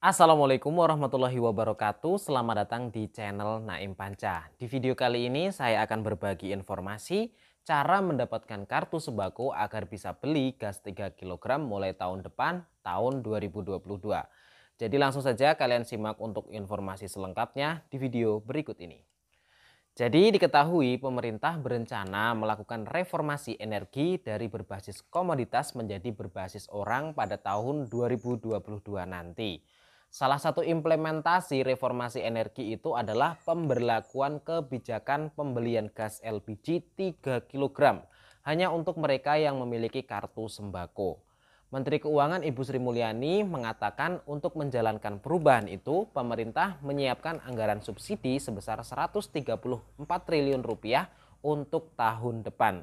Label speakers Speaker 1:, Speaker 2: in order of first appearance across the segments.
Speaker 1: Assalamualaikum warahmatullahi wabarakatuh. Selamat datang di channel Naim Panca. Di video kali ini saya akan berbagi informasi cara mendapatkan kartu sembako agar bisa beli gas 3 kg mulai tahun depan tahun 2022. Jadi langsung saja kalian simak untuk informasi selengkapnya di video berikut ini. Jadi diketahui pemerintah berencana melakukan reformasi energi dari berbasis komoditas menjadi berbasis orang pada tahun 2022 nanti. Salah satu implementasi reformasi energi itu adalah pemberlakuan kebijakan pembelian gas LPG 3 kg hanya untuk mereka yang memiliki kartu sembako. Menteri Keuangan Ibu Sri Mulyani mengatakan untuk menjalankan perubahan itu pemerintah menyiapkan anggaran subsidi sebesar 134 triliun rupiah untuk tahun depan.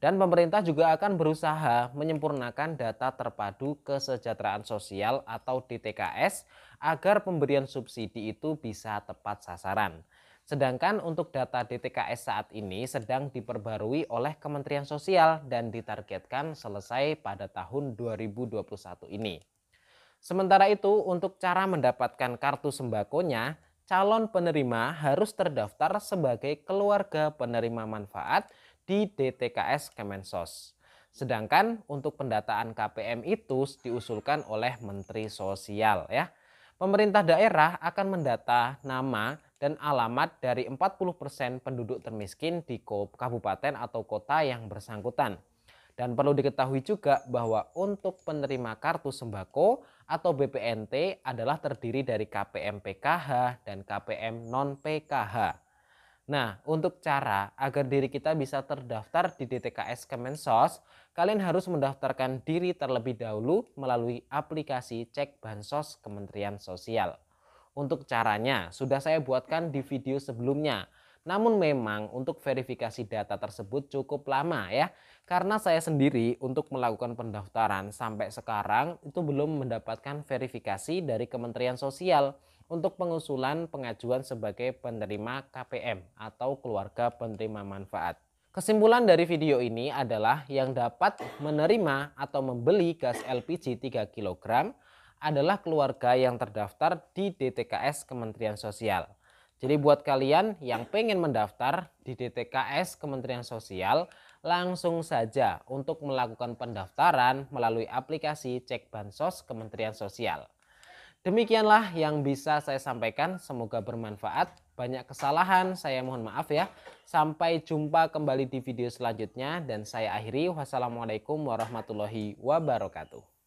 Speaker 1: Dan pemerintah juga akan berusaha menyempurnakan data terpadu kesejahteraan sosial atau DTKS agar pemberian subsidi itu bisa tepat sasaran. Sedangkan untuk data DTKS saat ini sedang diperbarui oleh Kementerian Sosial dan ditargetkan selesai pada tahun 2021 ini. Sementara itu, untuk cara mendapatkan kartu sembakonya, calon penerima harus terdaftar sebagai keluarga penerima manfaat di DTKS Kemensos. Sedangkan untuk pendataan KPM itu diusulkan oleh Menteri Sosial ya. Pemerintah daerah akan mendata nama dan alamat dari 40% penduduk termiskin di kabupaten atau kota yang bersangkutan. Dan perlu diketahui juga bahwa untuk penerima kartu sembako atau BPNT adalah terdiri dari KPM PKH dan KPM non-PKH. Nah, untuk cara agar diri kita bisa terdaftar di DTKS Kemensos, kalian harus mendaftarkan diri terlebih dahulu melalui aplikasi Cek Bansos Kementerian Sosial. Untuk caranya, sudah saya buatkan di video sebelumnya. Namun memang untuk verifikasi data tersebut cukup lama ya. Karena saya sendiri untuk melakukan pendaftaran sampai sekarang itu belum mendapatkan verifikasi dari Kementerian Sosial untuk pengusulan pengajuan sebagai penerima KPM atau keluarga penerima manfaat. Kesimpulan dari video ini adalah yang dapat menerima atau membeli gas LPG 3 kg adalah keluarga yang terdaftar di DTKS Kementerian Sosial. Jadi buat kalian yang pengen mendaftar di DTKS Kementerian Sosial, langsung saja untuk melakukan pendaftaran melalui aplikasi Cek Bansos Kementerian Sosial. Demikianlah yang bisa saya sampaikan. Semoga bermanfaat. Banyak kesalahan, saya mohon maaf ya. Sampai jumpa kembali di video selanjutnya dan saya akhiri. Wassalamualaikum warahmatullahi wabarakatuh.